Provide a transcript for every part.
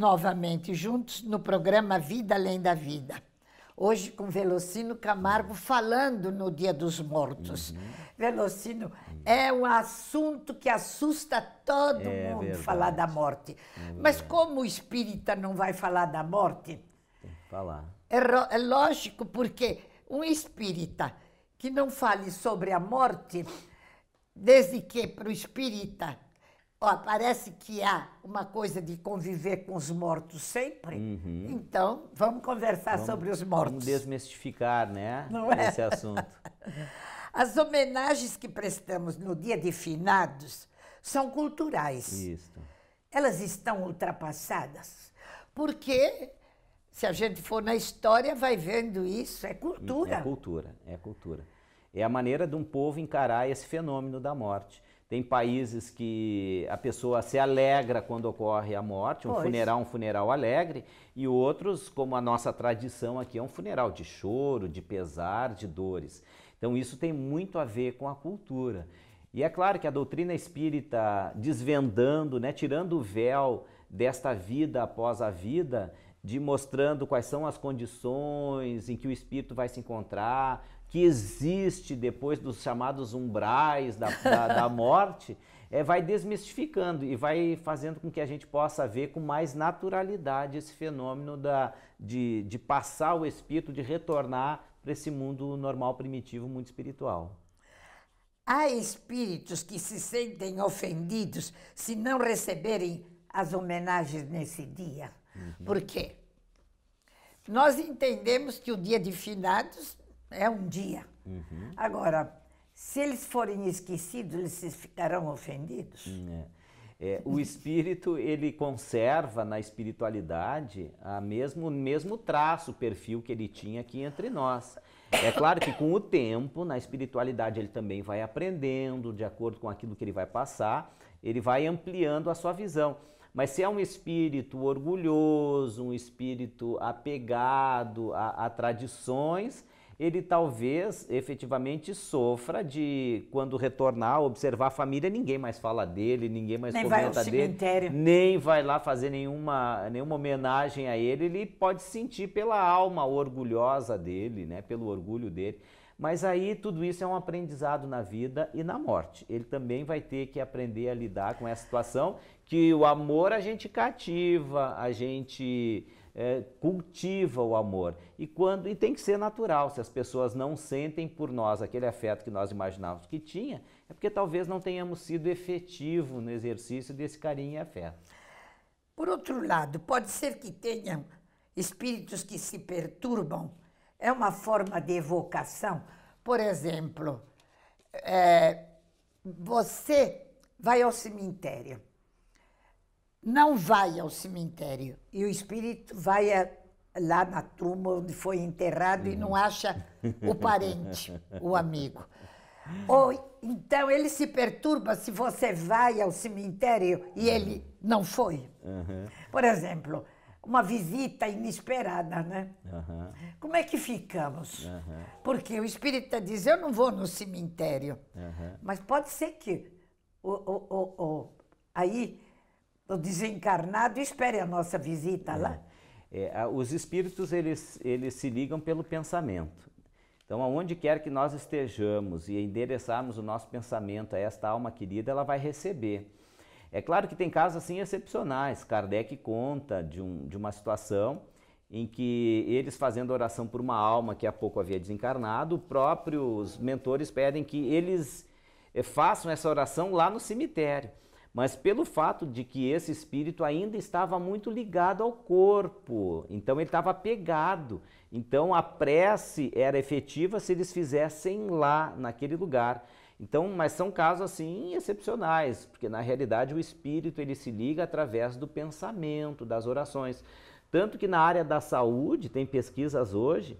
novamente juntos no programa Vida Além da Vida. Hoje com Velocino Camargo falando no Dia dos Mortos. Uhum. Velocino, é uhum. é um assunto que assusta todo é mundo verdade. falar da morte. É Mas como o espírita não vai falar da morte? falar. É, é lógico, porque um espírita que não fale sobre a morte, desde que para o espírita ó, parece que há uma coisa de conviver com os mortos sempre, uhum. então vamos conversar vamos, sobre os mortos. Vamos desmistificar, né? Não é? Esse assunto. As homenagens que prestamos no Dia de Finados são culturais. Isso. Elas estão ultrapassadas, porque se a gente for na história, vai vendo isso. É cultura. É cultura, é cultura. É a maneira de um povo encarar esse fenômeno da morte. Tem países que a pessoa se alegra quando ocorre a morte, um pois. funeral, um funeral alegre, e outros, como a nossa tradição aqui, é um funeral de choro, de pesar, de dores. Então isso tem muito a ver com a cultura. E é claro que a doutrina espírita desvendando, né, tirando o véu desta vida após a vida, de mostrando quais são as condições em que o espírito vai se encontrar, que existe depois dos chamados umbrais da, da, da morte, é, vai desmistificando e vai fazendo com que a gente possa ver com mais naturalidade esse fenômeno da, de, de passar o espírito, de retornar para esse mundo normal, primitivo, mundo espiritual. Há espíritos que se sentem ofendidos se não receberem as homenagens nesse dia. Uhum. Por quê? Nós entendemos que o dia de finados é um dia. Uhum. Agora, se eles forem esquecidos, eles ficarão ofendidos? É. É, o espírito, ele conserva na espiritualidade a mesmo, o mesmo traço, perfil que ele tinha aqui entre nós. É claro que com o tempo, na espiritualidade, ele também vai aprendendo, de acordo com aquilo que ele vai passar, ele vai ampliando a sua visão. Mas se é um espírito orgulhoso, um espírito apegado a, a tradições, ele talvez efetivamente sofra de quando retornar, observar a família, ninguém mais fala dele, ninguém mais nem comenta vai ao dele, cemitério. nem vai lá fazer nenhuma, nenhuma homenagem a ele, ele pode sentir pela alma orgulhosa dele, né, pelo orgulho dele. Mas aí tudo isso é um aprendizado na vida e na morte. Ele também vai ter que aprender a lidar com essa situação que o amor a gente cativa, a gente é, cultiva o amor. E quando e tem que ser natural, se as pessoas não sentem por nós aquele afeto que nós imaginávamos que tinha, é porque talvez não tenhamos sido efetivo no exercício desse carinho e afeto. Por outro lado, pode ser que tenham espíritos que se perturbam. É uma forma de evocação. Por exemplo, é, você vai ao cemitério não vai ao cemitério. E o espírito vai a, lá na tumba onde foi enterrado uhum. e não acha o parente, o amigo. Ou então ele se perturba se você vai ao cemitério e ele não foi. Uhum. Por exemplo, uma visita inesperada, né? Uhum. Como é que ficamos? Uhum. Porque o espírito diz: eu não vou no cemitério. Mas pode ser que o, o, o, o aí do desencarnado espere a nossa visita é. lá. É, é os espíritos eles, eles se ligam pelo pensamento. Então, aonde quer que nós estejamos e endereçarmos o nosso pensamento a esta alma querida, ela vai receber. É claro que tem casos assim excepcionais. Kardec conta de, um, de uma situação em que eles fazendo oração por uma alma que há pouco havia desencarnado, próprios mentores pedem que eles eh, façam essa oração lá no cemitério mas pelo fato de que esse espírito ainda estava muito ligado ao corpo, então ele estava pegado. Então a prece era efetiva se eles fizessem lá, naquele lugar. Então, mas são casos assim excepcionais, porque na realidade o espírito ele se liga através do pensamento, das orações. Tanto que na área da saúde, tem pesquisas hoje,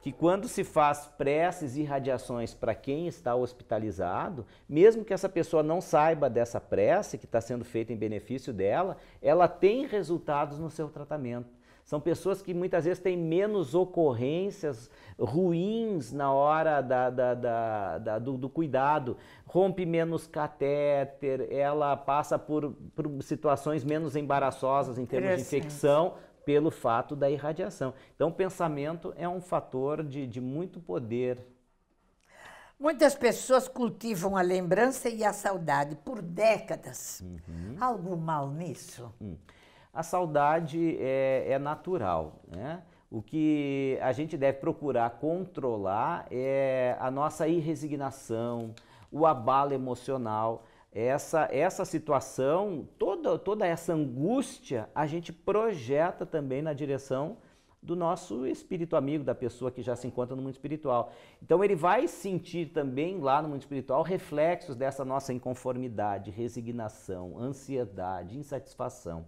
que quando se faz preces e radiações para quem está hospitalizado, mesmo que essa pessoa não saiba dessa prece que está sendo feita em benefício dela, ela tem resultados no seu tratamento. São pessoas que muitas vezes têm menos ocorrências ruins na hora da, da, da, da do, do, cuidado, rompe menos catéter, ela passa por, por situações menos embaraçosas em termos de infecção, pelo fato da irradiação. Então, o pensamento é um fator de, de muito poder. Muitas pessoas cultivam a lembrança e a saudade por décadas. Uhum. Algo mal nisso? Hum. A saudade é, é natural, né? O que a gente deve procurar controlar é a nossa irresignação, o abalo emocional essa, essa situação, toda, toda essa angústia, a gente projeta também na direção do nosso espírito amigo, da pessoa que já se encontra no mundo espiritual. Então ele vai sentir também lá no mundo espiritual reflexos dessa nossa inconformidade, resignação, ansiedade, insatisfação.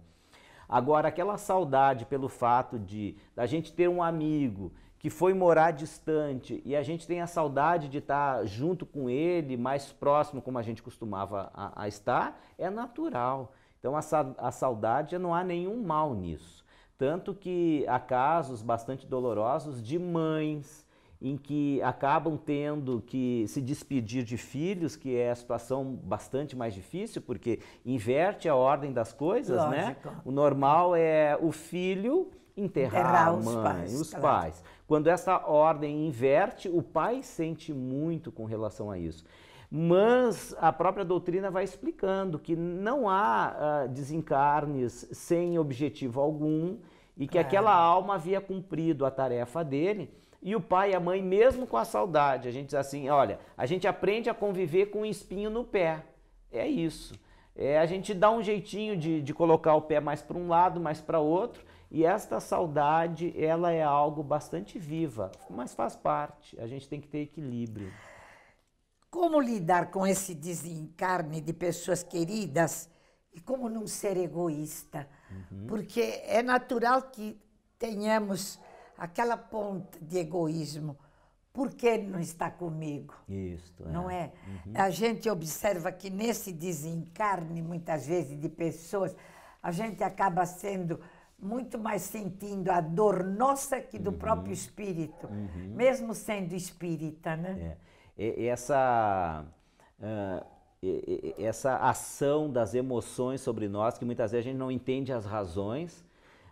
Agora, aquela saudade pelo fato de a gente ter um amigo que foi morar distante e a gente tem a saudade de estar junto com ele, mais próximo como a gente costumava a, a estar, é natural. Então a, a saudade não há nenhum mal nisso. Tanto que há casos bastante dolorosos de mães em que acabam tendo que se despedir de filhos, que é a situação bastante mais difícil, porque inverte a ordem das coisas, né? Lógico. né? O normal é o filho enterrar, enterrar os mãe, pais, os claro. pais. Quando essa ordem inverte, o pai sente muito com relação a isso. Mas a própria doutrina vai explicando que não há uh, desencarnes sem objetivo algum e que é. aquela alma havia cumprido a tarefa dele. E o pai e a mãe, mesmo com a saudade, a gente diz assim: olha, a gente aprende a conviver com um espinho no pé. É isso. É, a gente dá um jeitinho de, de colocar o pé mais para um lado, mais para outro, e esta saudade, ela é algo bastante viva, mas faz parte. A gente tem que ter equilíbrio. Como lidar com esse desencarne de pessoas queridas e como não ser egoísta? Uhum. Porque é natural que tenhamos aquela ponta de egoísmo. Por que ele não está comigo? Isso, é. Não é? Uhum. A gente observa que nesse desencarne, muitas vezes, de pessoas, a gente acaba sendo muito mais sentindo a dor nossa que do uhum. próprio espírito, uhum. mesmo sendo espírita, né? É. essa uh, essa ação das emoções sobre nós que muitas vezes a gente não entende as razões,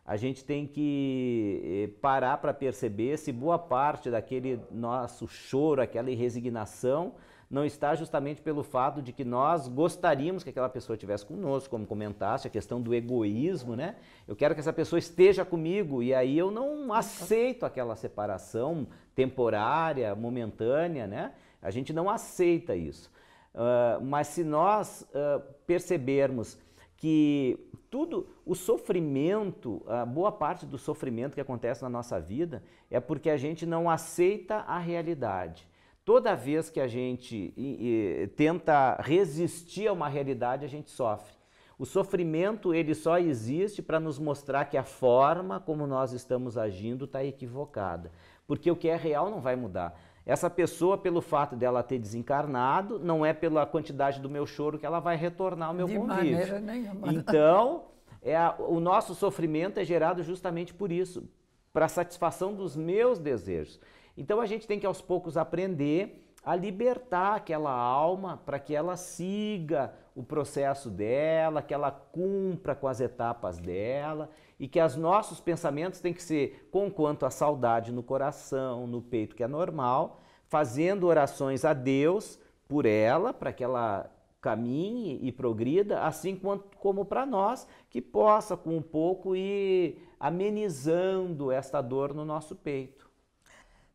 a gente tem que eh, parar para perceber se boa parte daquele nosso choro, aquela resignação não está justamente pelo fato de que nós gostaríamos que aquela pessoa estivesse conosco, como comentaste, a questão do egoísmo, né? Eu quero que essa pessoa esteja comigo e aí eu não aceito aquela separação temporária, momentânea, né? A gente não aceita isso. Uh, mas se nós uh, percebermos que tudo o sofrimento, a boa parte do sofrimento que acontece na nossa vida é porque a gente não aceita a realidade. Toda vez que a gente e, e, tenta resistir a uma realidade, a gente sofre. O sofrimento ele só existe para nos mostrar que a forma como nós estamos agindo está equivocada, porque o que é real não vai mudar. Essa pessoa, pelo fato dela ter desencarnado, não é pela quantidade do meu choro que ela vai retornar ao meu De convívio. Maneira nenhuma. Então, é a, o nosso sofrimento é gerado justamente por isso, para a satisfação dos meus desejos. Então a gente tem que aos poucos aprender a libertar aquela alma para que ela siga o processo dela, que ela cumpra com as etapas dela e que os nossos pensamentos têm que ser com quanto a saudade no coração, no peito, que é normal, fazendo orações a Deus por ela, para que ela caminhe e progrida, assim quanto, como para nós, que possa com um pouco ir amenizando esta dor no nosso peito.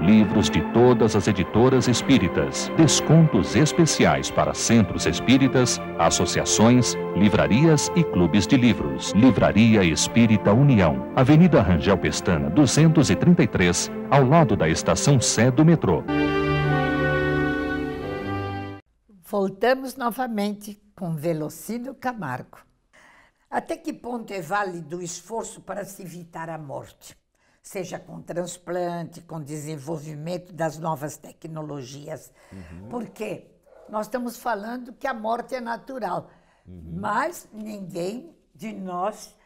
livros de todas as editoras espíritas, descontos especiais para centros espíritas, associações, livrarias e clubes de livros. Livraria Espírita União, Avenida Rangel Pestana, 233, ao lado da estação Sé do metrô. Voltamos novamente com Velocino Camargo. Até que ponto é válido o esforço para se evitar a morte? seja com transplante, com desenvolvimento das novas tecnologias. Uhum. Porque nós estamos falando que a morte é natural, uhum. mas ninguém de nós,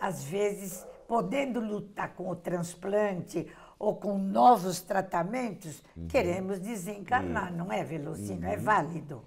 às vezes, podendo lutar com o transplante ou com novos tratamentos, uhum. queremos desencarnar, não é, Velocino? É uhum. válido.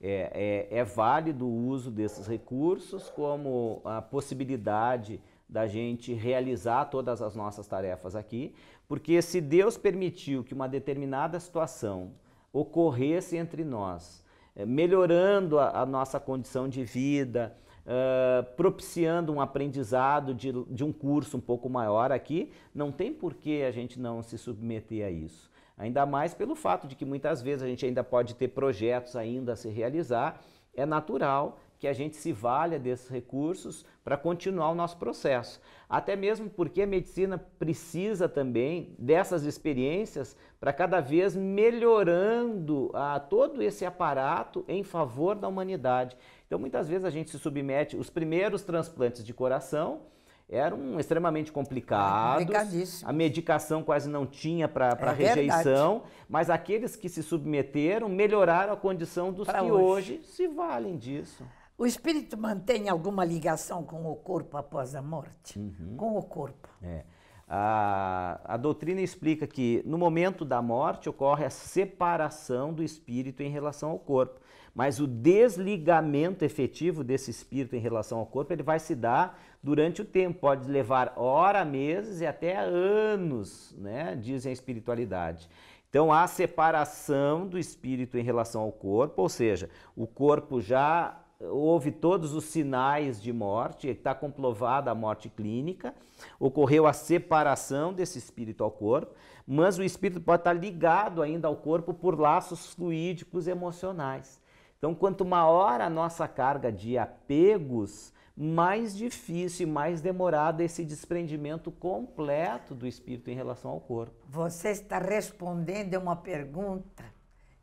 É, é, é válido o uso desses recursos como a possibilidade da gente realizar todas as nossas tarefas aqui, porque se Deus permitiu que uma determinada situação ocorresse entre nós, eh, melhorando a, a nossa condição de vida, uh, propiciando um aprendizado de, de um curso um pouco maior aqui, não tem por que a gente não se submeter a isso. Ainda mais pelo fato de que muitas vezes a gente ainda pode ter projetos ainda a se realizar, é natural que a gente se valha desses recursos para continuar o nosso processo. Até mesmo porque a medicina precisa também dessas experiências para cada vez melhorando a, ah, todo esse aparato em favor da humanidade. Então, muitas vezes a gente se submete, os primeiros transplantes de coração eram extremamente complicados, a medicação quase não tinha para é rejeição, verdade. mas aqueles que se submeteram melhoraram a condição dos pra que hoje. hoje se valem disso. O espírito mantém alguma ligação com o corpo após a morte? Uhum. Com o corpo. É. A, a, doutrina explica que no momento da morte ocorre a separação do espírito em relação ao corpo, mas o desligamento efetivo desse espírito em relação ao corpo ele vai se dar durante o tempo, pode levar hora, meses e até anos, né? Dizem a espiritualidade. Então há separação do espírito em relação ao corpo, ou seja, o corpo já houve todos os sinais de morte, está comprovada a morte clínica, ocorreu a separação desse espírito ao corpo, mas o espírito pode estar ligado ainda ao corpo por laços fluídicos emocionais. Então, quanto maior a nossa carga de apegos, mais difícil e mais demorado esse desprendimento completo do espírito em relação ao corpo. Você está respondendo a uma pergunta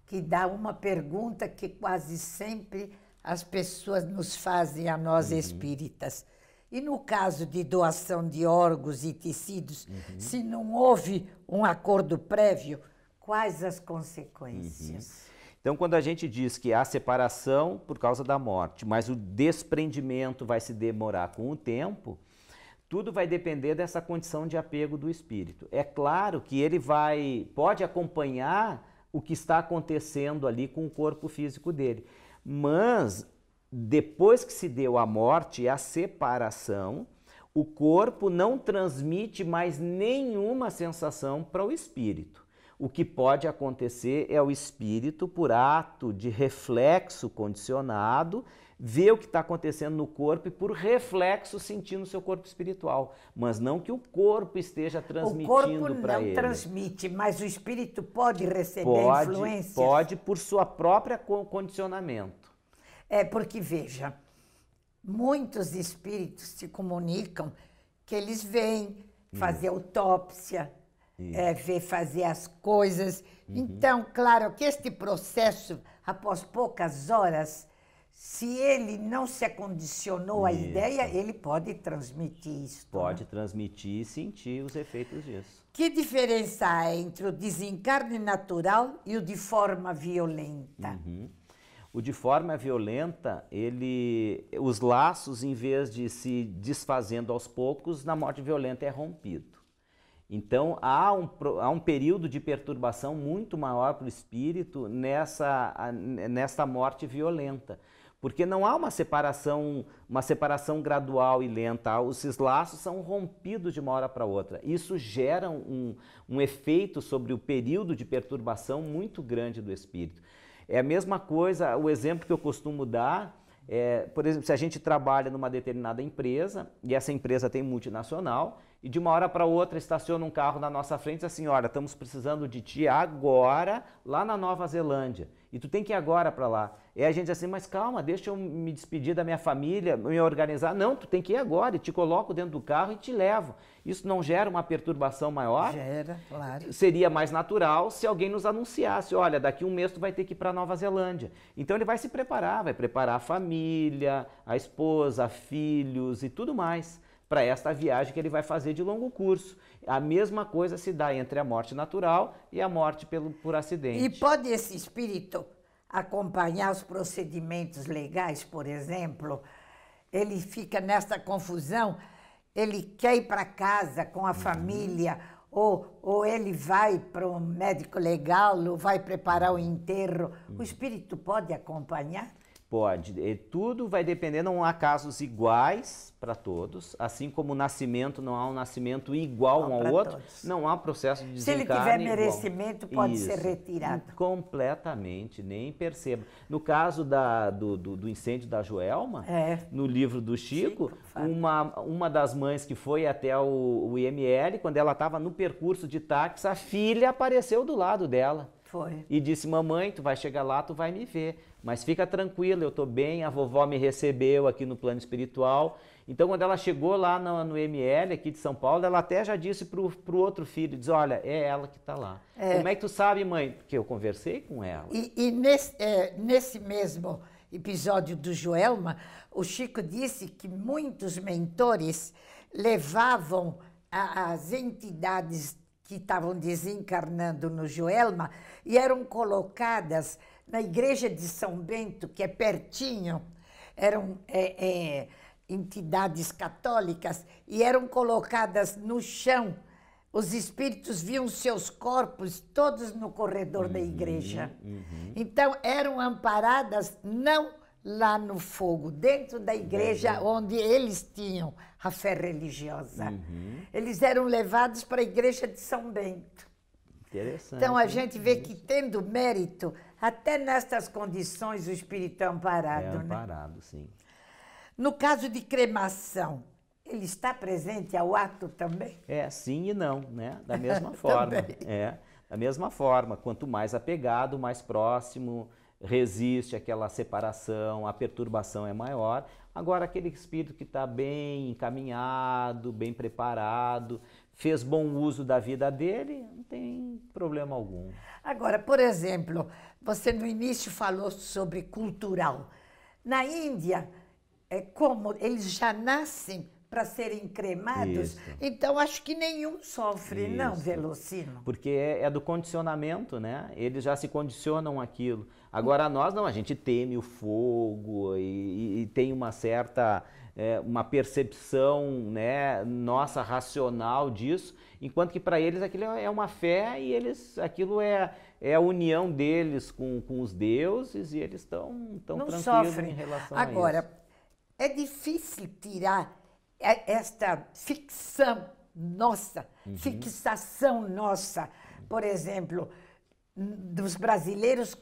que dá uma pergunta que quase sempre as pessoas nos fazem a nós uhum. espíritas. E no caso de doação de órgãos e tecidos, uhum. se não houve um acordo prévio, quais as consequências? Uhum. Então, quando a gente diz que há separação por causa da morte, mas o desprendimento vai se demorar com o tempo, tudo vai depender dessa condição de apego do espírito. É claro que ele vai pode acompanhar o que está acontecendo ali com o corpo físico dele. Mas depois que se deu a morte, e a separação, o corpo não transmite mais nenhuma sensação para o espírito. O que pode acontecer é o espírito, por ato de reflexo condicionado, vê o que está acontecendo no corpo e por reflexo sentir no seu corpo espiritual, mas não que o corpo esteja transmitindo para ele. O corpo não transmite, mas o espírito pode receber pode, influências. Pode por sua própria condicionamento. É porque veja, muitos espíritos se comunicam que eles vêm fazer autópsia, é, ver fazer as coisas. Uhum. Então, claro que este processo, após poucas horas, se ele não se acondicionou à ideia, ele pode transmitir isso. Né? Pode né? transmitir e sentir os efeitos disso. Que diferença há entre o desencarne natural e o de forma violenta? Uhum. O de forma violenta, ele, os laços, em vez de se desfazendo aos poucos, na morte violenta é rompido. Então há um, há um período de perturbação muito maior para o espírito nessa, nessa morte violenta porque não há uma separação, uma separação gradual e lenta. os laços são rompidos de uma hora para outra. Isso gera um, um efeito sobre o período de perturbação muito grande do espírito. É a mesma coisa, o exemplo que eu costumo dar é, por exemplo, se a gente trabalha numa determinada empresa e essa empresa tem multinacional e de uma hora para outra estaciona um carro na nossa frente assim, olha, estamos precisando de ti agora lá na Nova Zelândia. E tu tem que ir agora para lá. E a gente assim, mas calma, deixa eu me despedir da minha família, me organizar. Não, tu tem que ir agora, e te coloco dentro do carro e te levo. Isso não gera uma perturbação maior? Gera, claro. Seria mais natural se alguém nos anunciasse, olha, daqui um mês tu vai ter que ir para Nova Zelândia. Então ele vai se preparar, vai preparar a família, a esposa, filhos e tudo mais para esta viagem que ele vai fazer de longo curso. A mesma coisa se dá entre a morte natural e a morte pelo, por acidente. E pode esse espírito acompanhar os procedimentos legais, por exemplo? Ele fica nesta confusão, ele quer ir para casa com a uhum. família, ou, ou ele vai para o médico legal, ou vai preparar o enterro. Uhum. O espírito pode acompanhar? Pode. E tudo vai depender, não há casos iguais para todos, assim como o nascimento, não há um nascimento igual não um ao outro, todos. não há processo de desencarne. Se ele tiver merecimento, igual. pode Isso. ser retirado. Completamente, nem perceba. No caso da, do, do, do, incêndio da Joelma, é. no livro do Chico, Chico uma, uma das mães que foi até o, o IML, quando ela estava no percurso de táxi, a filha apareceu do lado dela. Foi. E disse, mamãe, tu vai chegar lá, tu vai me ver. Mas fica tranquila, eu estou bem, a vovó me recebeu aqui no plano espiritual. Então, quando ela chegou lá no, no ML, aqui de São Paulo, ela até já disse para o outro filho, diz, olha, é ela que está lá. É. Como é que tu sabe, mãe? Porque eu conversei com ela. E, e nesse, é, nesse mesmo episódio do Joelma, o Chico disse que muitos mentores levavam a, as entidades que estavam desencarnando no Joelma e eram colocadas na igreja de São Bento, que é pertinho, eram é, é, entidades católicas e eram colocadas no chão. Os espíritos viam seus corpos todos no corredor uhum, da igreja. Uhum. Então eram amparadas não lá no fogo, dentro da igreja uhum. onde eles tinham a fé religiosa. Uhum. Eles eram levados para a igreja de São Bento. Então a gente vê que tendo mérito, até nestas condições o espírito é amparado, é né? amparado né? sim. No caso de cremação, ele está presente ao ato também? É, sim e não, né? Da mesma forma. é, da mesma forma. Quanto mais apegado, mais próximo, resiste àquela separação, a perturbação é maior. Agora, aquele espírito que está bem encaminhado, bem preparado, fez bom uso da vida dele, não tem problema algum. Agora, por exemplo, você no início falou sobre cultural. Na Índia, é como eles já nascem para serem cremados, Isso. então acho que nenhum sofre, Isso. não, Velocino. Porque é, é, do condicionamento, né? Eles já se condicionam aquilo. Agora nós não, a gente teme o fogo e, e, e tem uma certa é, uma percepção né, nossa racional disso, enquanto que para eles aquilo é, é uma fé e eles aquilo é, é a união deles com, com os deuses e eles estão tão, tranquilos sofrem. em relação Agora, a isso. Agora, é difícil tirar esta ficção nossa, uhum. fixação nossa, por exemplo, dos brasileiros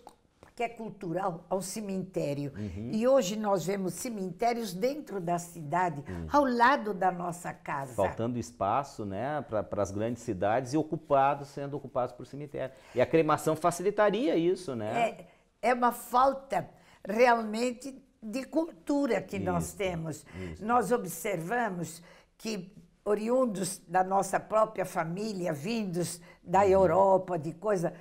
que é cultural, ao cemitério. Uhum. E hoje nós vemos cemitérios dentro da cidade, uhum. ao lado da nossa casa. Faltando espaço né, para as grandes cidades e ocupados, sendo ocupados por cemitério. E a cremação facilitaria isso, né? É, é uma falta realmente de cultura que isso, nós temos. Isso. Nós observamos que oriundos da nossa própria família, vindos da uhum. Europa, de coisa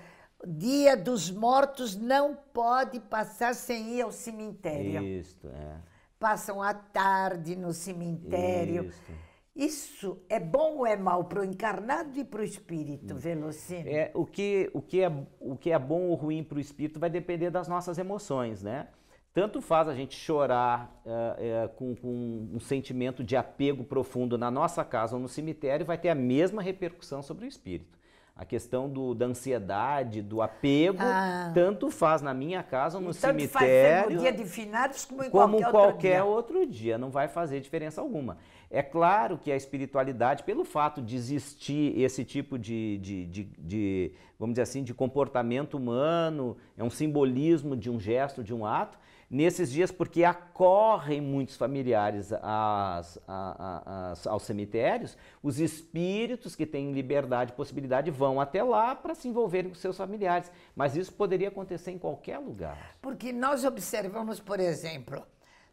Dia dos Mortos não pode passar sem ir ao cemitério. Isso, é. Passam a tarde no cemitério. Isso. Isso é bom ou é mal para o encarnado e para o espírito, hum. Velocino? É, o, que, o, que é, o que é bom ou ruim para o espírito vai depender das nossas emoções, né? Tanto faz a gente chorar eh, eh, com, com, um sentimento de apego profundo na nossa casa ou no cemitério, vai ter a mesma repercussão sobre o espírito a questão do, da ansiedade, do apego, ah. tanto faz na minha casa ou no tanto cemitério. Faz no dia de finados como em como qualquer, qualquer outro, dia. outro, dia. Não vai fazer diferença alguma. É claro que a espiritualidade, pelo fato de existir esse tipo de, de, de, de vamos dizer assim, de comportamento humano, é um simbolismo de um gesto, de um ato, nesses dias, porque acorrem muitos familiares às, às, aos cemitérios, os espíritos que têm liberdade e possibilidade vão até lá para se envolverem com seus familiares. Mas isso poderia acontecer em qualquer lugar. Porque nós observamos, por exemplo,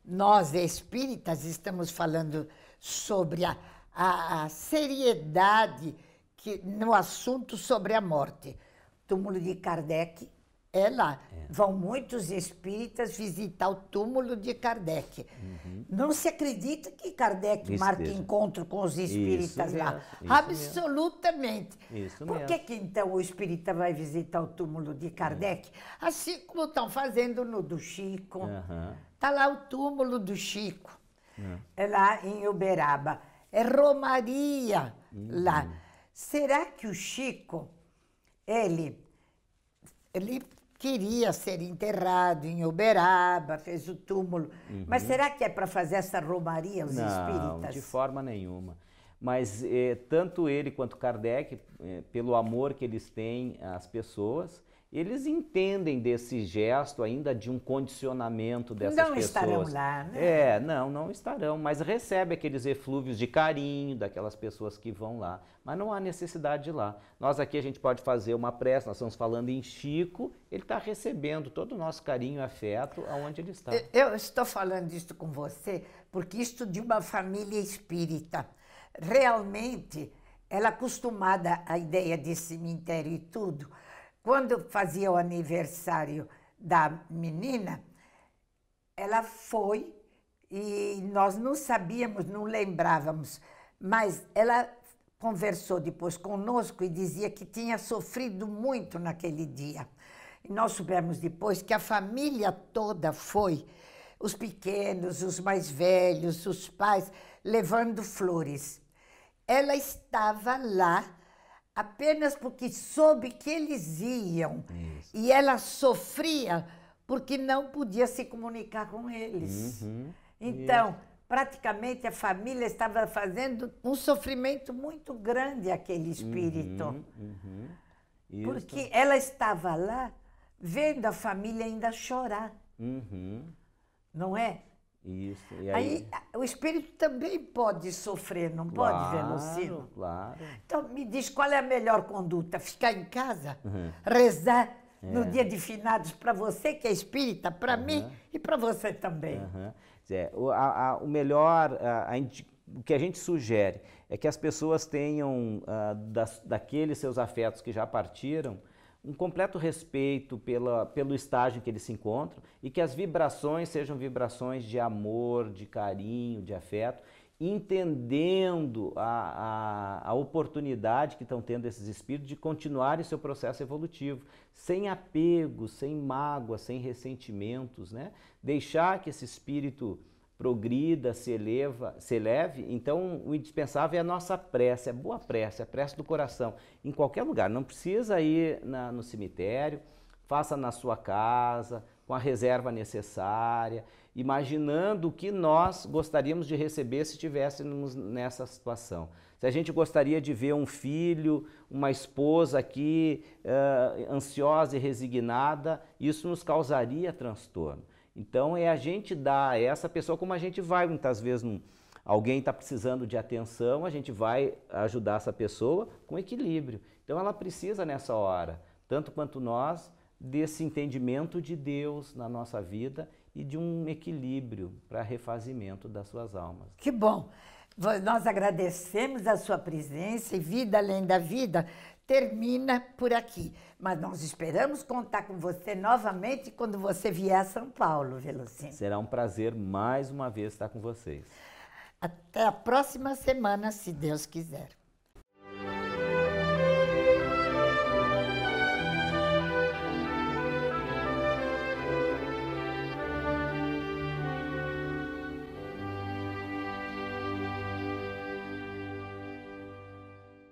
nós espíritas estamos falando sobre a, a, a seriedade que, no assunto sobre a morte. Túmulo de Kardec é lá. É. Vão muitos espíritas visitar o túmulo de Kardec. Uhum. Não se acredita que Kardec marque encontro com os espíritas Isso lá. Isso Absolutamente. Isso Por que, que então o espírita vai visitar o túmulo de Kardec? É. Assim como estão fazendo no do Chico. Está uhum. lá o túmulo do Chico, uhum. é lá em Uberaba. É Romaria uhum. lá. Será que o Chico, ele. Ele queria ser enterrado em Uberaba, fez o túmulo. Uhum. Mas será que é para fazer essa romaria os Não, espíritas? de forma nenhuma. Mas eh, tanto ele quanto Kardec, eh, pelo amor que eles têm às pessoas, eles entendem desse gesto ainda de um condicionamento dessas não pessoas. Não estarão lá, né? É, não, não estarão, mas recebe aqueles eflúvios de carinho daquelas pessoas que vão lá. Mas não há necessidade de ir lá. Nós aqui a gente pode fazer uma prece, nós estamos falando em Chico, ele está recebendo todo o nosso carinho e afeto aonde ele está. Eu estou falando isso com você porque isto de uma família espírita. Realmente, ela é acostumada à ideia de cemitério e tudo quando fazia o aniversário da menina, ela foi e nós não sabíamos, não lembrávamos, mas ela conversou depois conosco e dizia que tinha sofrido muito naquele dia. E nós soubemos depois que a família toda foi, os pequenos, os mais velhos, os pais, levando flores. Ela estava lá apenas porque soube que eles iam. Isso. E ela sofria porque não podia se comunicar com eles. Uhum. Então, Isso. praticamente a família estava fazendo um sofrimento muito grande aquele espírito. Uhum. Uhum. Porque ela estava lá vendo a família ainda chorar. Uhum. Não é? Isso. E aí... aí... o espírito também pode sofrer, não claro, pode, no Claro. Então me diz qual é a melhor conduta: ficar em casa, uhum. rezar é. no dia de finados para você que é espírita, para uhum. mim e para você também. Uhum. É, o, a, a, o melhor, a, o que a gente sugere é que as pessoas tenham ah, das, daqueles seus afetos que já partiram um completo respeito pela, pelo estágio em que eles se encontram e que as vibrações sejam vibrações de amor, de carinho, de afeto, entendendo a, a, a oportunidade que estão tendo esses espíritos de continuarem seu processo evolutivo, sem apego, sem mágoa, sem ressentimentos, né? Deixar que esse espírito progrida, se, eleva, se eleve. Então, o indispensável é a nossa prece, é boa prece, é prece do coração, em qualquer lugar. Não precisa ir na, no cemitério, faça na sua casa, com a reserva necessária, imaginando o que nós gostaríamos de receber se estivéssemos nessa situação. Se a gente gostaria de ver um filho, uma esposa aqui uh, ansiosa e resignada, isso nos causaria transtorno. Então é a gente dar essa pessoa como a gente vai muitas vezes num, alguém está precisando de atenção, a gente vai ajudar essa pessoa com equilíbrio. Então ela precisa nessa hora, tanto quanto nós, desse entendimento de Deus na nossa vida e de um equilíbrio para refazimento das suas almas. Que bom! Nós agradecemos a sua presença e vida além da vida termina por aqui. Mas nós esperamos contar com você novamente quando você vier a São Paulo, Velocino. Será um prazer mais uma vez estar com vocês. Até a próxima semana, se Deus quiser.